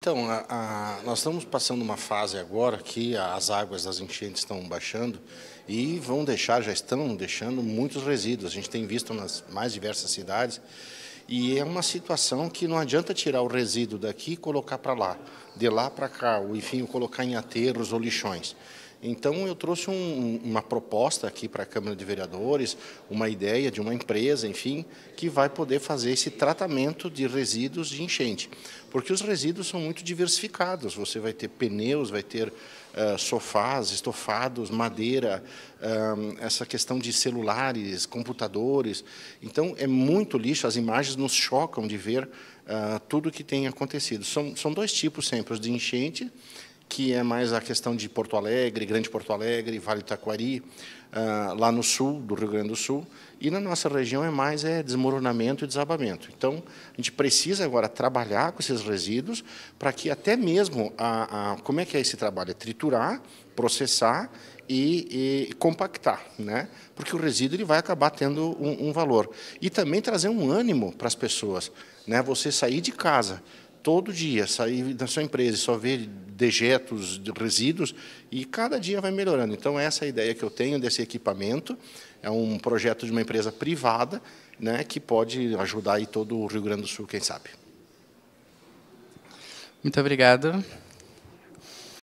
Então, a, a, nós estamos passando uma fase agora que as águas das enchentes estão baixando e vão deixar, já estão deixando muitos resíduos. A gente tem visto nas mais diversas cidades e é uma situação que não adianta tirar o resíduo daqui e colocar para lá, de lá para cá, ou enfim, colocar em aterros ou lixões. Então, eu trouxe um, uma proposta aqui para a Câmara de Vereadores, uma ideia de uma empresa, enfim, que vai poder fazer esse tratamento de resíduos de enchente. Porque os resíduos são muito diversificados. Você vai ter pneus, vai ter uh, sofás, estofados, madeira, uh, essa questão de celulares, computadores. Então, é muito lixo. As imagens nos chocam de ver uh, tudo que tem acontecido. São, são dois tipos sempre, os de enchente que é mais a questão de Porto Alegre, Grande Porto Alegre, Vale do Taquari, ah, lá no sul do Rio Grande do Sul, e na nossa região é mais é desmoronamento e desabamento. Então, a gente precisa agora trabalhar com esses resíduos para que até mesmo, a, a, como é que é esse trabalho? É triturar, processar e, e, compactar, né? porque o resíduo ele vai acabar tendo um, um valor. E também trazer um ânimo para as pessoas, né? você sair de casa, todo dia sair da sua empresa e só ver dejetos, resíduos, e cada dia vai melhorando. Então, essa é a ideia que eu tenho desse equipamento. É um projeto de uma empresa privada né, que pode ajudar aí todo o Rio Grande do Sul, quem sabe. Muito obrigado.